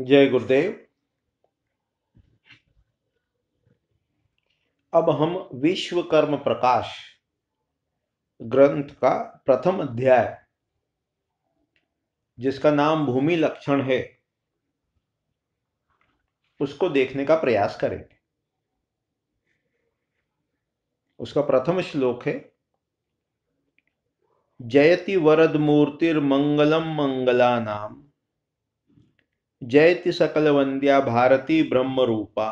जय गुरुदेव अब हम विश्वकर्म प्रकाश ग्रंथ का प्रथम अध्याय जिसका नाम भूमि लक्षण है उसको देखने का प्रयास करेंगे उसका प्रथम श्लोक है जयति वरद मूर्तिर्मंगलम मंगला नाम जयति सकल वंद्या भारती ब्रह्म रूपा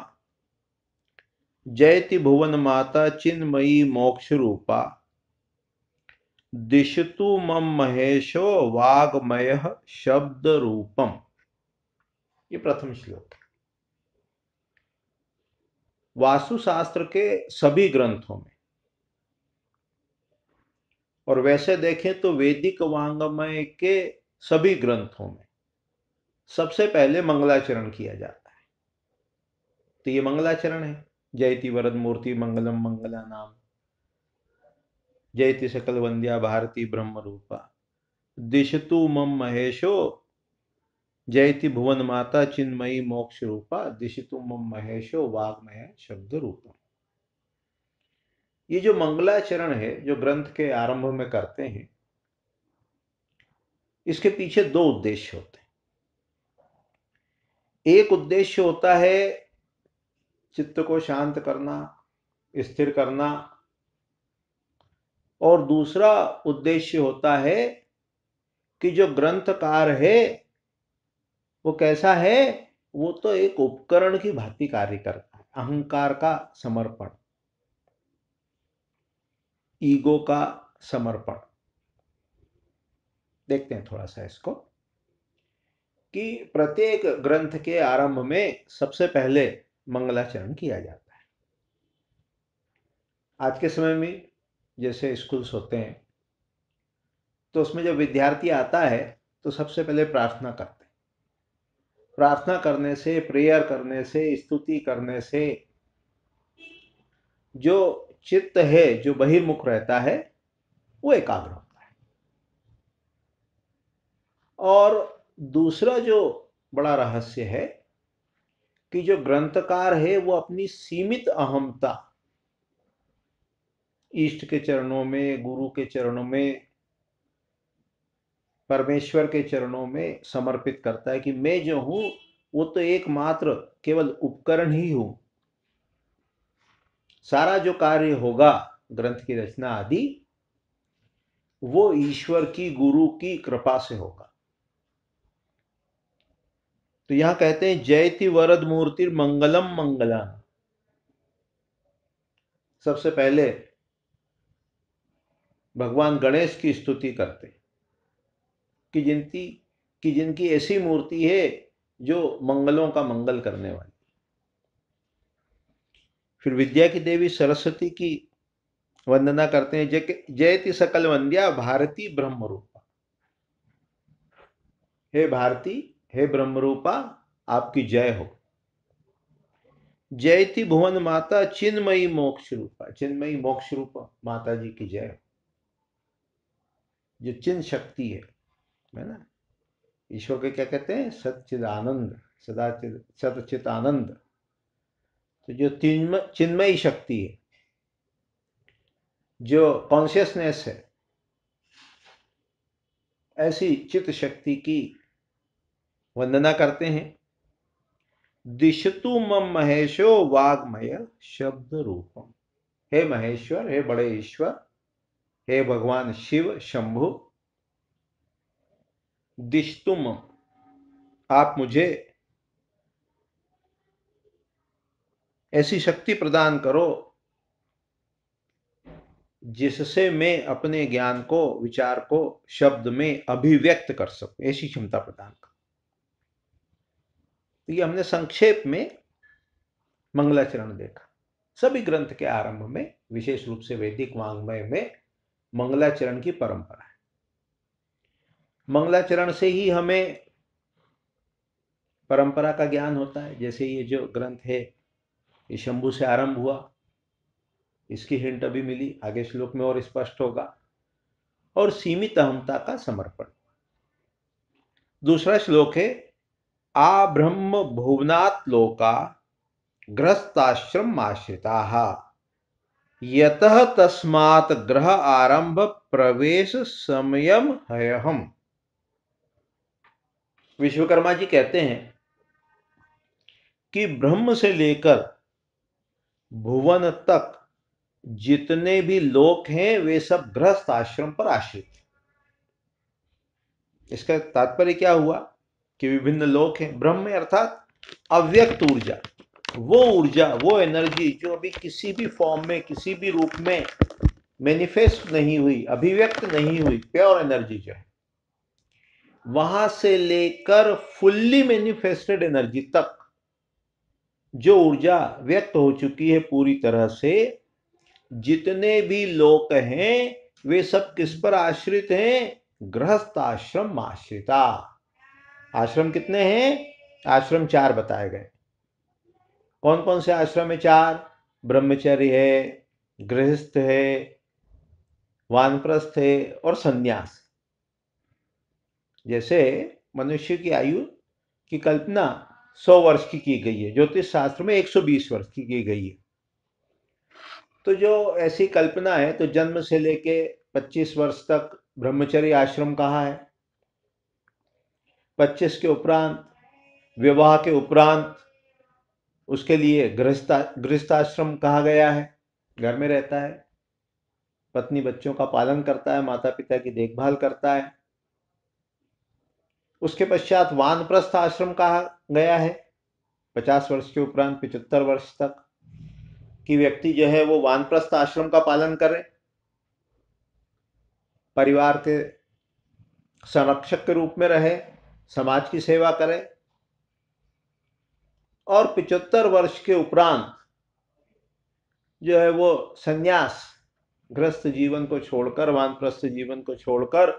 जयति भुवन माता चिन्मयी मोक्ष रूपा दिशतु मम महेशो वाग्मय शब्द रूपम ये प्रथम श्लोक वास्तु शास्त्र के सभी ग्रंथों में और वैसे देखें तो वैदिक वांगमय के सभी ग्रंथों में सबसे पहले मंगलाचरण किया जाता है तो ये मंगलाचरण है जयति वरद मूर्ति मंगलम मंगला नाम जयति सकल वंद्या भारती ब्रह्म रूपा दिशतु मम महेशो जयति भुवन माता चिन्मयी मोक्ष रूपा दिशतु मम महेशो वाग्मय शब्द रूपा ये जो मंगलाचरण है जो ग्रंथ के आरंभ में करते हैं इसके पीछे दो उद्देश्य होते हैं एक उद्देश्य होता है चित्त को शांत करना स्थिर करना और दूसरा उद्देश्य होता है कि जो ग्रंथकार है वो कैसा है वो तो एक उपकरण की भांति कार्य करता है अहंकार का समर्पण ईगो का समर्पण देखते हैं थोड़ा सा इसको कि प्रत्येक ग्रंथ के आरंभ में सबसे पहले मंगलाचरण किया जाता है आज के समय में जैसे स्कूल्स होते हैं तो उसमें जब विद्यार्थी आता है तो सबसे पहले प्रार्थना करते हैं प्रार्थना करने से प्रेयर करने से स्तुति करने से जो चित्त है जो बहिर्मुख रहता है वो एकाग्र होता है और दूसरा जो बड़ा रहस्य है कि जो ग्रंथकार है वो अपनी सीमित अहमता ईष्ट के चरणों में गुरु के चरणों में परमेश्वर के चरणों में समर्पित करता है कि मैं जो हूं वो तो एकमात्र केवल उपकरण ही हूं सारा जो कार्य होगा ग्रंथ की रचना आदि वो ईश्वर की गुरु की कृपा से होगा तो यहां कहते हैं जय थी वरद मूर्ति मंगलम मंगला सबसे पहले भगवान गणेश की स्तुति करते कि जिनकी कि जिनकी ऐसी मूर्ति है जो मंगलों का मंगल करने वाली फिर विद्या की देवी सरस्वती की वंदना करते हैं जय जयति सकल वंद्या भारती ब्रह्म रूपा हे भारती हे रूपा आपकी जय हो जयति भुवन माता चिन्मयी मोक्ष रूपा चिन्मयी मोक्ष रूपा माता जी की जय हो जो चिन्ह शक्ति है है ना ईश्वर के क्या कहते हैं सचिद आनंद सदाचित सतचित आनंद तो जो चिन्मयी शक्ति है जो कॉन्शियसनेस है ऐसी चित्त शक्ति की वंदना करते हैं दिशतु मम महेशो वाग्मय शब्द रूपम हे महेश्वर हे बड़े ईश्वर हे भगवान शिव शंभु दिशतुम आप मुझे ऐसी शक्ति प्रदान करो जिससे मैं अपने ज्ञान को विचार को शब्द में अभिव्यक्त कर सकूं ऐसी क्षमता प्रदान करो तो ये हमने संक्षेप में मंगलाचरण देखा सभी ग्रंथ के आरंभ में विशेष रूप से वैदिक वांग्मय में मंगलाचरण की परंपरा है मंगलाचरण से ही हमें परंपरा का ज्ञान होता है जैसे ये जो ग्रंथ है ये शंभु से आरंभ हुआ इसकी हिंट अभी मिली आगे श्लोक में और स्पष्ट होगा और सीमित अहमता का समर्पण दूसरा श्लोक है आ ब्रह्म भुवनात् लोका आश्रिता यत तस्मात् ग्रह आरंभ प्रवेश समयम हयहम विश्वकर्मा जी कहते हैं कि ब्रह्म से लेकर भुवन तक जितने भी लोक हैं वे सब गृहस्थ आश्रम पर आश्रित इसका तात्पर्य क्या हुआ कि विभिन्न लोक हैं ब्रह्म अर्थात अव्यक्त ऊर्जा वो ऊर्जा वो एनर्जी जो अभी किसी भी फॉर्म में किसी भी रूप में मैनिफेस्ट नहीं हुई अभिव्यक्त नहीं हुई प्योर एनर्जी जो है वहां से लेकर फुल्ली मैनिफेस्टेड एनर्जी तक जो ऊर्जा व्यक्त हो चुकी है पूरी तरह से जितने भी लोक हैं वे सब किस पर आश्रित हैं गृहस्थ आश्रम आश्रिता आश्रम कितने हैं आश्रम चार बताए गए कौन कौन से आश्रम है चार ब्रह्मचर्य है गृहस्थ है वानप्रस्थ है और संन्यास जैसे मनुष्य की आयु की कल्पना 100 वर्ष की की गई है ज्योतिष शास्त्र में 120 वर्ष की की गई है तो जो ऐसी कल्पना है तो जन्म से लेके 25 वर्ष तक ब्रह्मचर्य आश्रम कहा है पच्चीस के उपरांत विवाह के उपरांत उसके लिए गृहस्था गृहस्थाश्रम कहा गया है घर में रहता है पत्नी बच्चों का पालन करता है माता पिता की देखभाल करता है उसके पश्चात वानप्रस्थ आश्रम कहा गया है पचास वर्ष के उपरांत पिचहत्तर वर्ष तक कि व्यक्ति जो है वो वानप्रस्थ आश्रम का पालन करे परिवार के संरक्षक के रूप में रहे समाज की सेवा करे और पिचहत्तर वर्ष के उपरांत जो है वो संन्यास ग्रस्त जीवन को छोड़कर वानप्रस्थ जीवन को छोड़कर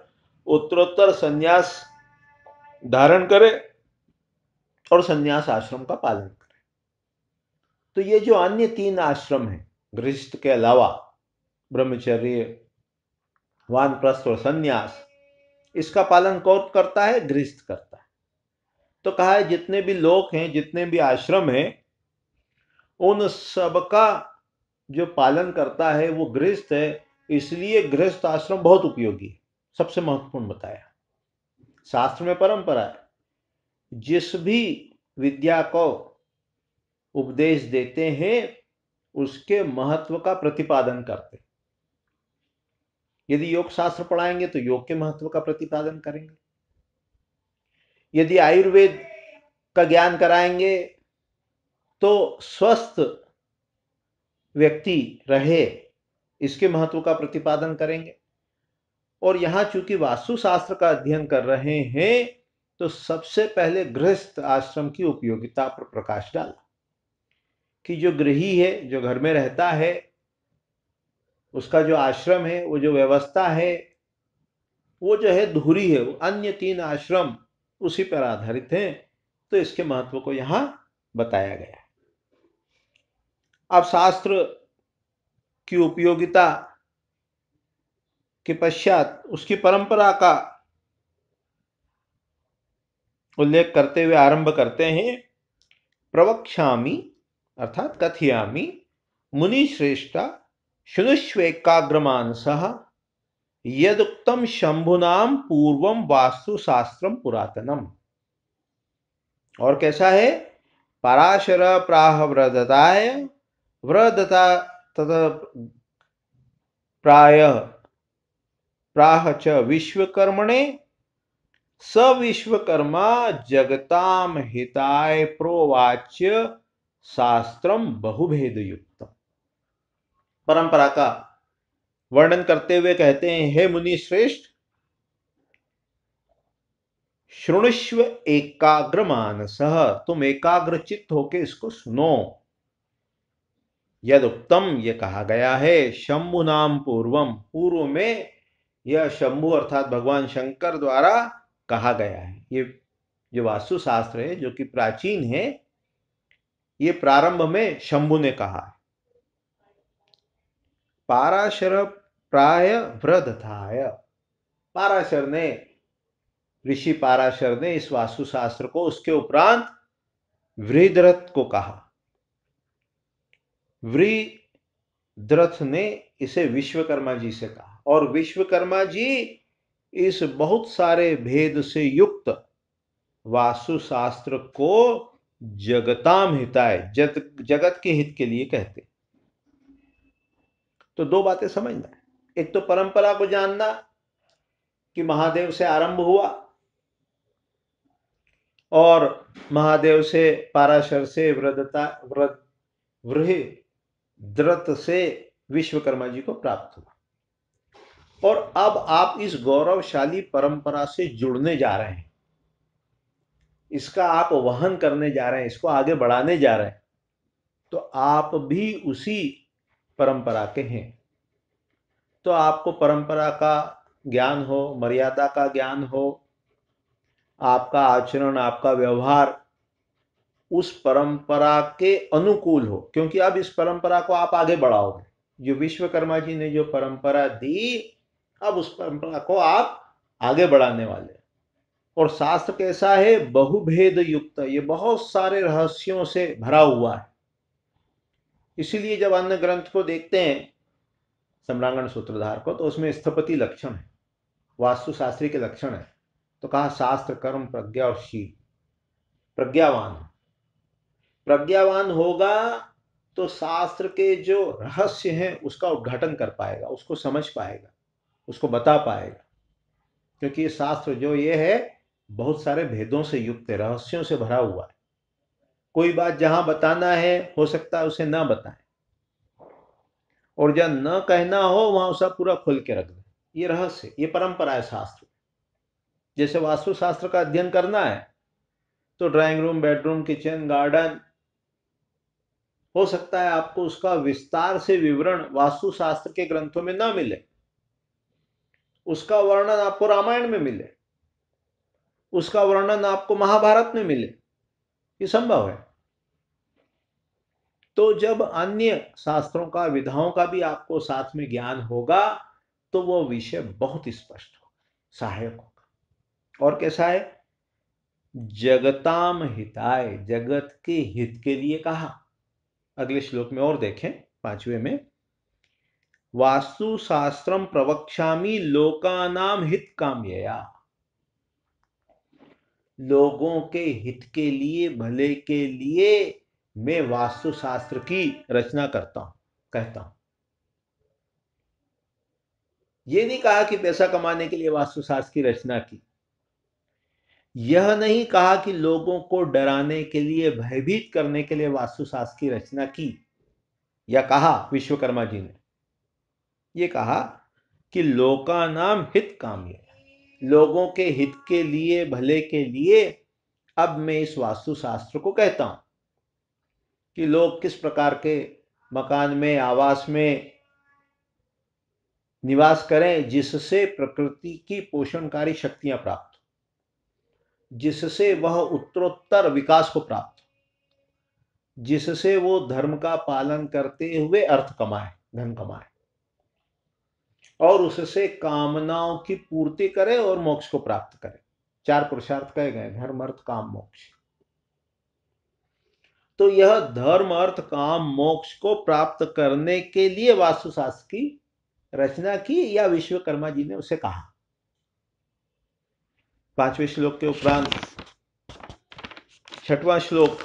उत्तरोत्तर संन्यास धारण करे और संन्यास आश्रम का पालन करे तो ये जो अन्य तीन आश्रम हैं गृहस्थ के अलावा ब्रह्मचर्य वानप्रस्थ और संन्यास इसका पालन कौन करता है गृहस्थ करता है तो कहा है जितने भी लोग हैं जितने भी आश्रम हैं उन सबका जो पालन करता है वो गृहस्थ है इसलिए गृहस्थ आश्रम बहुत उपयोगी सबसे महत्वपूर्ण बताया शास्त्र में परंपरा है जिस भी विद्या को उपदेश देते हैं उसके महत्व का प्रतिपादन करते हैं यदि योग शास्त्र पढ़ाएंगे तो योग के महत्व का प्रतिपादन करेंगे यदि आयुर्वेद का ज्ञान कराएंगे तो स्वस्थ व्यक्ति रहे इसके महत्व का प्रतिपादन करेंगे और यहां चूंकि वास्तु शास्त्र का अध्ययन कर रहे हैं तो सबसे पहले गृहस्थ आश्रम की उपयोगिता पर प्रकाश डाला कि जो गृही है जो घर में रहता है उसका जो आश्रम है वो जो व्यवस्था है वो जो है धूरी है अन्य तीन आश्रम उसी पर आधारित हैं तो इसके महत्व को यहाँ बताया गया अब शास्त्र की उपयोगिता के पश्चात उसकी परंपरा का उल्लेख करते हुए आरंभ करते हैं प्रवक्षामी अर्थात कथियामी मुनि श्रेष्ठा शुणुष्वेकाग्रमानसः यदुक्तम शंभुनाम पूर्वम वास्तुशास्त्र पुरातनम और कैसा है पराशर प्राह व्रदताय व्रदता तथा प्राय प्राह च विश्वकर्मणे स विश्वकर्मा जगताम हिताय प्रोवाच्य शास्त्रम बहुभेदयुक्त परंपरा का वर्णन करते हुए कहते हैं हे मुनि श्रेष्ठ श्रृणुष्व एकाग्र मानस तुम एकाग्र चित्त होके इसको सुनो यद उत्तम यह कहा गया है शंभु नाम पूर्वम पूर्व में यह शंभु अर्थात भगवान शंकर द्वारा कहा गया है ये जो वास्तु शास्त्र है जो कि प्राचीन है ये प्रारंभ में शंभु ने कहा है पाराशर प्राय था पाराशर ने ऋषि पाराशर ने इस वास्तुशास्त्र को उसके उपरांत वृद्रथ को कहा वृद्रथ ने इसे विश्वकर्मा जी से कहा और विश्वकर्मा जी इस बहुत सारे भेद से युक्त वास्तुशास्त्र को जगताम हिताय जग, जगत के हित के लिए कहते तो दो बातें समझना एक तो परंपरा को जानना कि महादेव से आरंभ हुआ और महादेव से पाराशर से व्रदता व्रत वृह द्रत से विश्वकर्मा जी को प्राप्त हुआ और अब आप इस गौरवशाली परंपरा से जुड़ने जा रहे हैं इसका आप वहन करने जा रहे हैं इसको आगे बढ़ाने जा रहे हैं तो आप भी उसी परंपरा के हैं तो आपको परंपरा का ज्ञान हो मर्यादा का ज्ञान हो आपका आचरण आपका व्यवहार उस परंपरा के अनुकूल हो क्योंकि अब इस परंपरा को आप आगे बढ़ाओगे जो विश्वकर्मा जी ने जो परंपरा दी अब उस परंपरा को आप आगे बढ़ाने वाले और शास्त्र कैसा है बहुभेद युक्त ये बहुत सारे रहस्यों से भरा हुआ है इसीलिए जब अन्य ग्रंथ को देखते हैं सम्रांगण सूत्रधार को तो उसमें स्थपति लक्षण है वास्तुशास्त्री के लक्षण है तो कहा शास्त्र कर्म प्रज्ञा और शील प्रज्ञावान प्रज्ञावान होगा तो शास्त्र के जो रहस्य हैं उसका उद्घाटन कर पाएगा उसको समझ पाएगा उसको बता पाएगा क्योंकि ये शास्त्र जो ये है बहुत सारे भेदों से युक्त है रहस्यों से भरा हुआ है कोई बात जहां बताना है हो सकता है उसे ना बताएं और जहां न कहना हो वहां उसे पूरा खोल के रख दें ये रहस्य ये परंपरा है शास्त्र जैसे वास्तु शास्त्र का अध्ययन करना है तो drawing room bedroom kitchen garden हो सकता है आपको उसका विस्तार से विवरण वास्तु शास्त्र के ग्रंथों में ना मिले उसका वर्णन आपको रामायण में मिले उसका वर्णन आपको महाभारत में मिले ये संभव है तो जब अन्य शास्त्रों का विधाओं का भी आपको साथ में ज्ञान होगा तो वो विषय बहुत स्पष्ट होगा सहायक होगा और कैसा है जगताम हिताय जगत के हित के लिए कहा अगले श्लोक में और देखें पांचवे में वास्तु शास्त्रम प्रवक्षा लोकानाम हित काम्यया लोगों के हित के लिए भले के लिए मैं वास्तुशास्त्र की रचना करता हूं कहता हूं ये नहीं कहा कि पैसा कमाने के लिए वास्तुशास्त्र की रचना की यह नहीं कहा कि लोगों को डराने के लिए भयभीत करने के लिए वास्तुशास्त्र की रचना की या कहा विश्वकर्मा जी ने यह कहा कि लोका नाम हित काम्य लोगों के हित के लिए भले के लिए अब मैं इस वास्तुशास्त्र को कहता हूँ कि लोग किस प्रकार के मकान में आवास में निवास करें जिससे प्रकृति की पोषणकारी शक्तियां प्राप्त जिससे वह उत्तरोत्तर विकास को प्राप्त जिससे वो धर्म का पालन करते हुए अर्थ कमाए धन कमाए और उससे कामनाओं की पूर्ति करे और मोक्ष को प्राप्त करे चार पुरुषार्थ कहे गए धर्म अर्थ काम मोक्ष तो यह धर्म अर्थ काम मोक्ष को प्राप्त करने के लिए वास्तुशास्त्र की रचना की या विश्वकर्मा जी ने उसे कहा पांचवें श्लोक के उपरांत छठवां श्लोक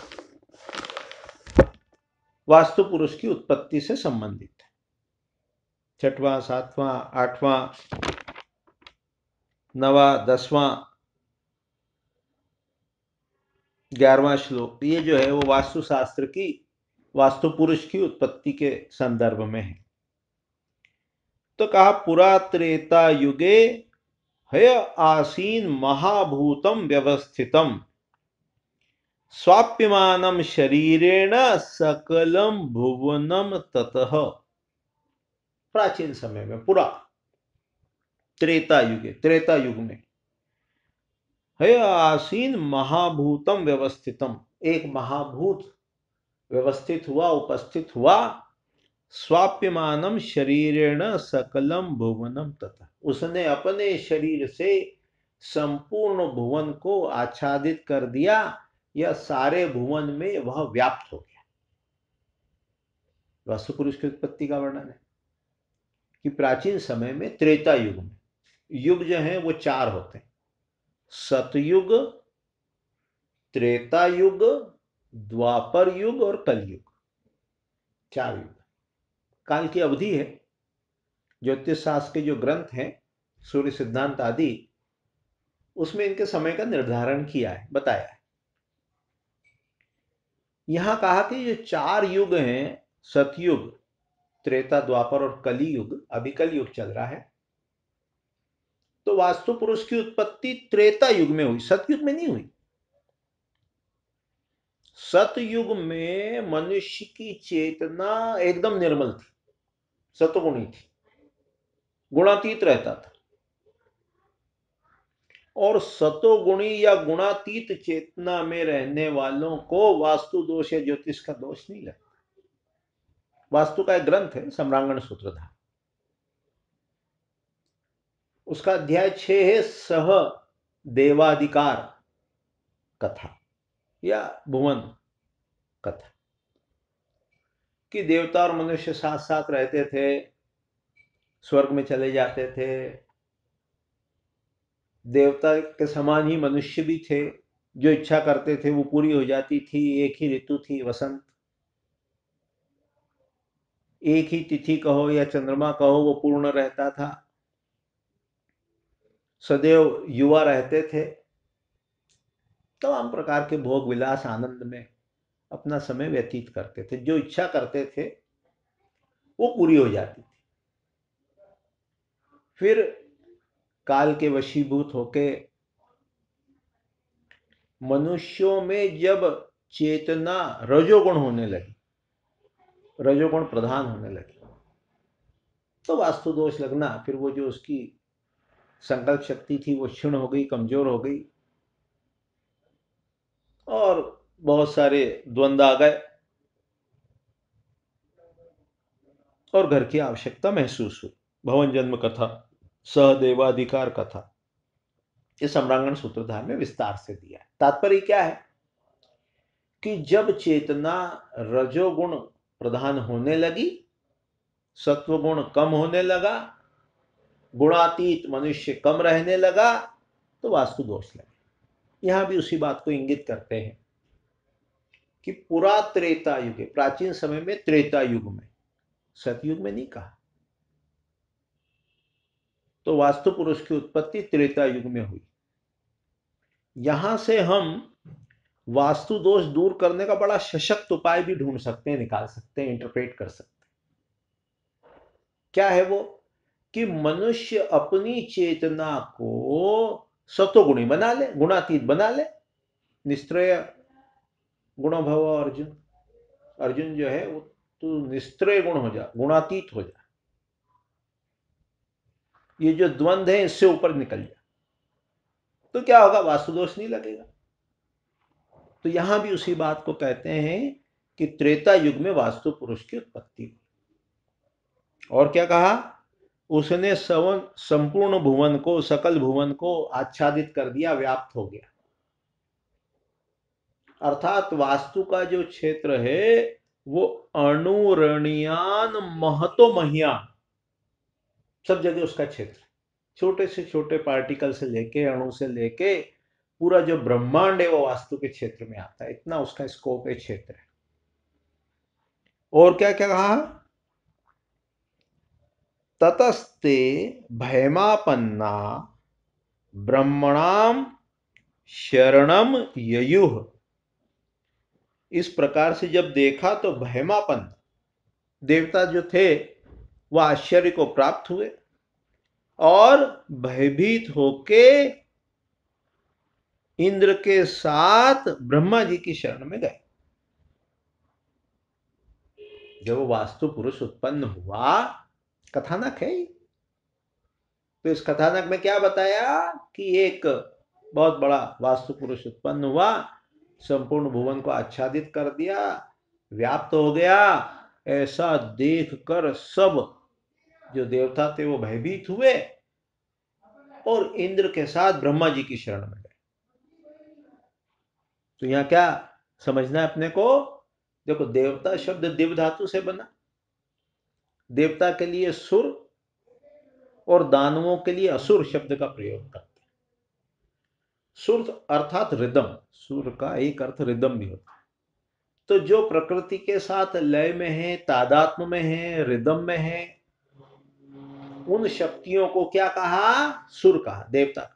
वास्तु पुरुष की उत्पत्ति से संबंधित छठवां सातवां आठवां नवा दसवां ग्यारहवां श्लोक ये जो है वो वास्तुशास्त्र की वास्तु पुरुष की उत्पत्ति के संदर्भ में है तो कहा पुरा त्रेता युगे हय आसीन महाभूतम व्यवस्थितम स्वाप्यमान शरीरेण सकलम भुवनम ततः प्राचीन समय में पूरा त्रेता युग त्रेता युग में हे आसीन महाभूतम व्यवस्थितम एक महाभूत व्यवस्थित हुआ उपस्थित हुआ स्वाप्यमान शरीर सकलम भुवनम तथा उसने अपने शरीर से संपूर्ण भुवन को आच्छादित कर दिया या सारे भुवन में वह व्याप्त हो गया वास्तु पुरुष की उत्पत्ति का वर्णन है कि प्राचीन समय में त्रेता युग में युग जो है वो चार होते हैं सतयुग त्रेता युग द्वापर युग और कलयुग चार युग काल की अवधि है ज्योतिष शास्त्र के जो ग्रंथ हैं सूर्य सिद्धांत आदि उसमें इनके समय का निर्धारण किया है बताया है यहां कहा कि ये चार युग हैं सतयुग त्रेता द्वापर और कली युग अभी कल युग चल रहा है तो वास्तु पुरुष की उत्पत्ति त्रेता युग में हुई सतयुग में नहीं हुई सतयुग में मनुष्य की चेतना एकदम निर्मल थी सतगुणी थी गुणातीत रहता था और सतोगुणी या गुणातीत चेतना में रहने वालों को वास्तु दोष या ज्योतिष का दोष नहीं लगता वास्तु का एक ग्रंथ है सम्रांगण सूत्रधार उसका अध्याय छह है सह देवाधिकार कथा या भुवन कथा कि देवता और मनुष्य साथ साथ रहते थे स्वर्ग में चले जाते थे देवता के समान ही मनुष्य भी थे जो इच्छा करते थे वो पूरी हो जाती थी एक ही ऋतु थी वसंत एक ही तिथि कहो या चंद्रमा कहो वो पूर्ण रहता था सदैव युवा रहते थे तमाम तो प्रकार के भोग विलास आनंद में अपना समय व्यतीत करते थे जो इच्छा करते थे वो पूरी हो जाती थी फिर काल के वशीभूत होके मनुष्यों में जब चेतना रजोगुण होने लगी रजोगुण प्रधान होने लगे तो वास्तु दोष लगना फिर वो जो उसकी संकल्प शक्ति थी वो क्षीण हो गई कमजोर हो गई और बहुत सारे द्वंद्व आ गए और घर की आवश्यकता महसूस हुई भवन जन्म कथा सहदेवाधिकार कथा ये सम्रांगण सूत्रधार में विस्तार से दिया है तात्पर्य क्या है कि जब चेतना रजोगुण प्रधान होने लगी सत्व गुण कम होने लगा गुणातीत मनुष्य कम रहने लगा तो वास्तु दोष लगे यहां भी उसी बात को इंगित करते हैं कि पूरा त्रेता युग प्राचीन समय में त्रेता युग में सतयुग में नहीं कहा तो वास्तु पुरुष की उत्पत्ति त्रेता युग में हुई यहां से हम वास्तु दोष दूर करने का बड़ा सशक्त उपाय भी ढूंढ सकते हैं निकाल सकते हैं इंटरप्रेट कर सकते हैं क्या है वो कि मनुष्य अपनी चेतना को सतोगुणी बना ले गुणातीत बना ले निस्त्रय गुणो भव अर्जुन अर्जुन जो है वो तो निस्त्रय गुण हो जा गुणातीत हो जा ये जो द्वंद्व है इससे ऊपर निकल जा तो क्या होगा वास्तुदोष नहीं लगेगा तो यहाँ भी उसी बात को कहते हैं कि त्रेता युग में वास्तु पुरुष की उत्पत्ति हुई और क्या कहा उसने सवन संपूर्ण भुवन को सकल भुवन को आच्छादित कर दिया व्याप्त हो गया अर्थात वास्तु का जो क्षेत्र है वो अणुरणियान महतो महिया सब जगह उसका क्षेत्र छोटे से छोटे पार्टिकल से लेके अणु से लेके पूरा जो ब्रह्मांड है वो वास्तु के क्षेत्र में आता है इतना उसका स्कोप है क्षेत्र है और क्या क्या कहा ततस्ते भयमापन्ना ब्रह्मणाम शरणम ययुह इस प्रकार से जब देखा तो भयमापन देवता जो थे वह आश्चर्य को प्राप्त हुए और भयभीत होके इंद्र के साथ ब्रह्मा जी की शरण में गए जब वास्तु पुरुष उत्पन्न हुआ कथानक है तो इस कथानक में क्या बताया कि एक बहुत बड़ा वास्तु पुरुष उत्पन्न हुआ संपूर्ण भुवन को आच्छादित कर दिया व्याप्त हो गया ऐसा देख कर सब जो देवता थे वो भयभीत हुए और इंद्र के साथ ब्रह्मा जी की शरण में तो यहाँ क्या समझना है अपने को देखो देवता शब्द दिव धातु से बना देवता के लिए सुर और दानवों के लिए असुर शब्द का प्रयोग करते सुर अर्थात रिदम सुर का एक अर्थ रिदम भी होता है तो जो प्रकृति के साथ लय में है तादात्म में है रिदम में है उन शक्तियों को क्या कहा सुर कहा देवता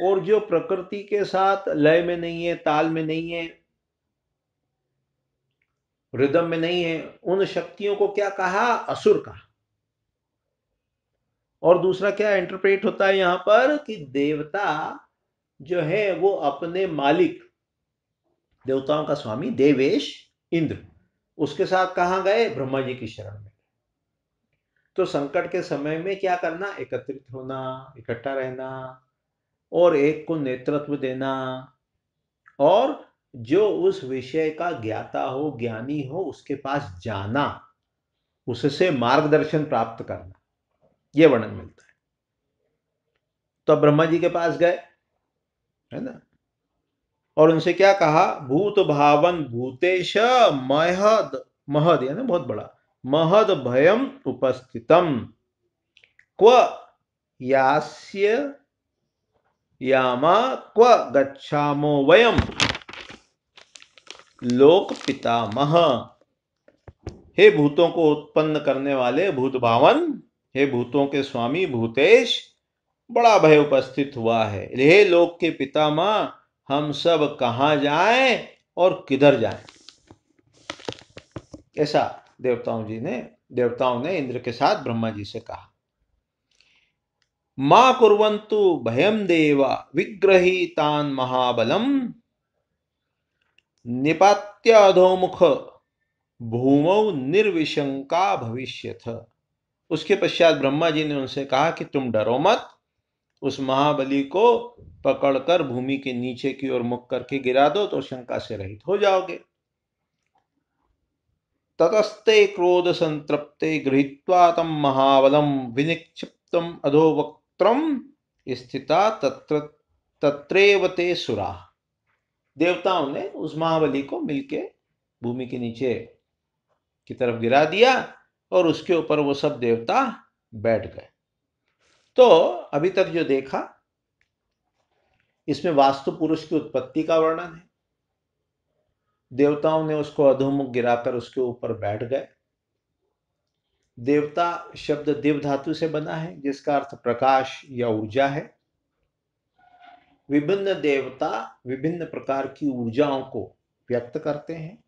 और जो प्रकृति के साथ लय में नहीं है ताल में नहीं है रिदम में नहीं है उन शक्तियों को क्या कहा असुर कहा और दूसरा क्या इंटरप्रेट होता है यहां पर कि देवता जो है वो अपने मालिक देवताओं का स्वामी देवेश इंद्र उसके साथ कहा गए ब्रह्मा जी की शरण में तो संकट के समय में क्या करना एकत्रित होना इकट्ठा रहना और एक को नेतृत्व देना और जो उस विषय का ज्ञाता हो ज्ञानी हो उसके पास जाना उससे मार्गदर्शन प्राप्त करना यह वर्णन मिलता है तो ब्रह्मा जी के पास गए है ना और उनसे क्या कहा भूत भावन भूतेश महद महद यानी बहुत बड़ा महद भयम उपस्थितम क्व यास्य यामा क्व गच्छामो वयम लोक पितामह हे भूतों को उत्पन्न करने वाले भूत भावन हे भूतों के स्वामी भूतेश बड़ा भय उपस्थित हुआ है हे लोक के पितामह हम सब कहाँ जाएं और किधर जाएं ऐसा देवताओं जी ने देवताओं ने इंद्र के साथ ब्रह्मा जी से कहा मा कुरंतु भयम देव विग्रही तान महाबलम निपात्याधोमुख भूम निर्विशंका भविष्य उसके पश्चात ब्रह्मा जी ने उनसे कहा कि तुम डरो मत उस महाबली को पकड़कर भूमि के नीचे की ओर मुख करके गिरा दो तो शंका से रहित हो जाओगे ततस्ते क्रोध संतृप्ते गृहत्वा तम महाबलम विनिक्षिप्तम अधोवक्त त्रम स्थिता तत्र ते सुरा देवताओं ने उस महाबली को मिलके भूमि के नीचे की तरफ गिरा दिया और उसके ऊपर वो सब देवता बैठ गए तो अभी तक जो देखा इसमें वास्तु पुरुष की उत्पत्ति का वर्णन है देवताओं ने उसको अधोमुख गिराकर उसके ऊपर बैठ गए देवता शब्द देव धातु से बना है जिसका अर्थ प्रकाश या ऊर्जा है विभिन्न देवता विभिन्न प्रकार की ऊर्जाओं को व्यक्त करते हैं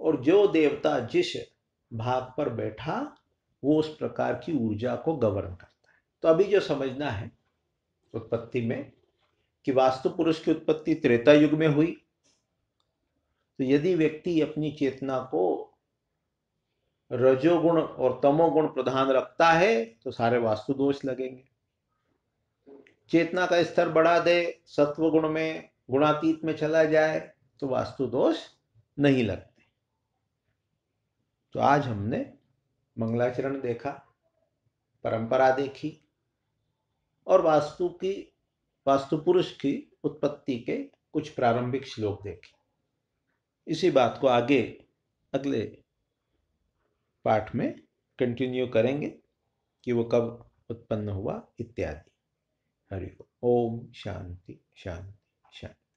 और जो देवता जिस भाग पर बैठा वो उस प्रकार की ऊर्जा को गवर्न करता है तो अभी जो समझना है उत्पत्ति में कि वास्तु पुरुष की उत्पत्ति त्रेता युग में हुई तो यदि व्यक्ति अपनी चेतना को रजोगुण और तमोगुण प्रधान रखता है तो सारे वास्तु दोष लगेंगे चेतना का स्तर बढ़ा दे सत्व गुण में गुणातीत में चला जाए तो वास्तु दोष नहीं लगते तो आज हमने मंगलाचरण देखा परंपरा देखी और वास्तु की वास्तु पुरुष की उत्पत्ति के कुछ प्रारंभिक श्लोक देखे इसी बात को आगे अगले पाठ में कंटिन्यू करेंगे कि वो कब उत्पन्न हुआ इत्यादि हरिओम ओम शांति शांति शांति